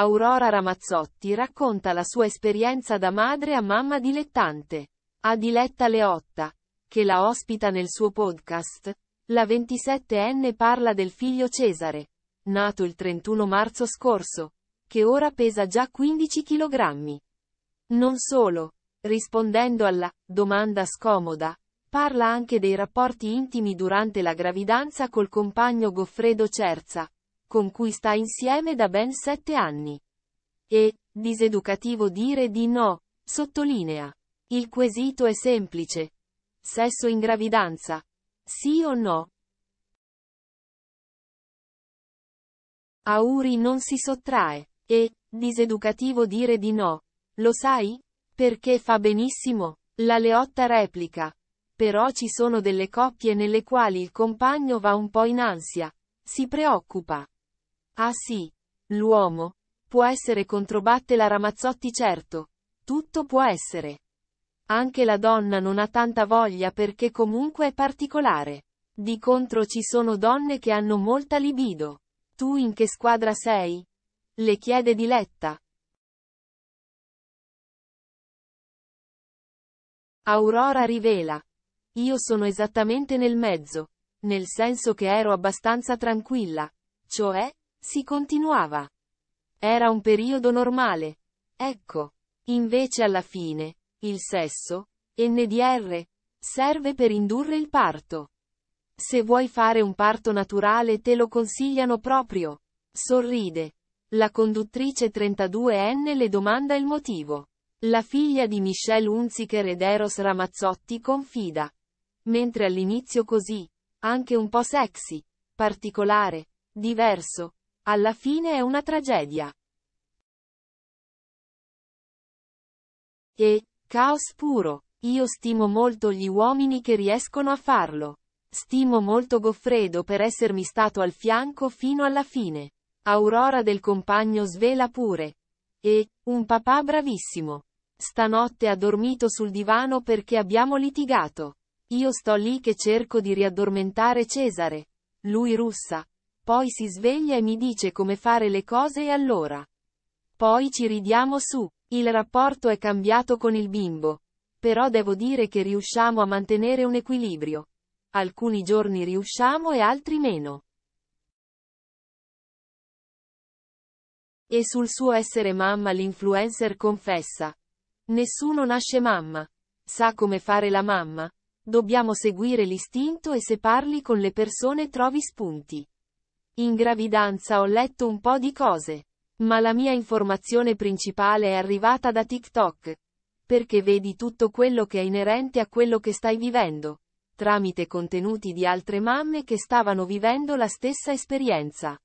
Aurora Ramazzotti racconta la sua esperienza da madre a mamma dilettante. A Diletta Leotta, che la ospita nel suo podcast, la 27enne parla del figlio Cesare, nato il 31 marzo scorso, che ora pesa già 15 kg. Non solo, rispondendo alla domanda scomoda, parla anche dei rapporti intimi durante la gravidanza col compagno Goffredo Cerza, con cui sta insieme da ben sette anni. E, diseducativo dire di no, sottolinea. Il quesito è semplice. Sesso in gravidanza. Sì o no? Auri non si sottrae. E, diseducativo dire di no. Lo sai? Perché fa benissimo. La Leotta replica. Però ci sono delle coppie nelle quali il compagno va un po' in ansia. Si preoccupa. Ah sì. L'uomo. Può essere controbatte la Ramazzotti certo. Tutto può essere. Anche la donna non ha tanta voglia perché comunque è particolare. Di contro ci sono donne che hanno molta libido. Tu in che squadra sei? Le chiede Diletta. Aurora rivela. Io sono esattamente nel mezzo. Nel senso che ero abbastanza tranquilla. Cioè, si continuava. Era un periodo normale. Ecco. Invece alla fine, il sesso, NDR, serve per indurre il parto. Se vuoi fare un parto naturale te lo consigliano proprio. Sorride. La conduttrice 32enne le domanda il motivo. La figlia di Michelle Hunziker ed Eros Ramazzotti confida. Mentre all'inizio così, anche un po' sexy, particolare, diverso, alla fine è una tragedia. E, caos puro, io stimo molto gli uomini che riescono a farlo. Stimo molto Goffredo per essermi stato al fianco fino alla fine. Aurora del compagno svela pure. E, un papà bravissimo. Stanotte ha dormito sul divano perché abbiamo litigato. Io sto lì che cerco di riaddormentare Cesare. Lui russa, poi si sveglia e mi dice come fare le cose e allora. Poi ci ridiamo su. Il rapporto è cambiato con il bimbo. Però devo dire che riusciamo a mantenere un equilibrio. Alcuni giorni riusciamo e altri meno. E sul suo essere mamma l'influencer confessa. Nessuno nasce mamma. Sa come fare la mamma. Dobbiamo seguire l'istinto e se parli con le persone trovi spunti. In gravidanza ho letto un po' di cose. Ma la mia informazione principale è arrivata da TikTok. Perché vedi tutto quello che è inerente a quello che stai vivendo, tramite contenuti di altre mamme che stavano vivendo la stessa esperienza.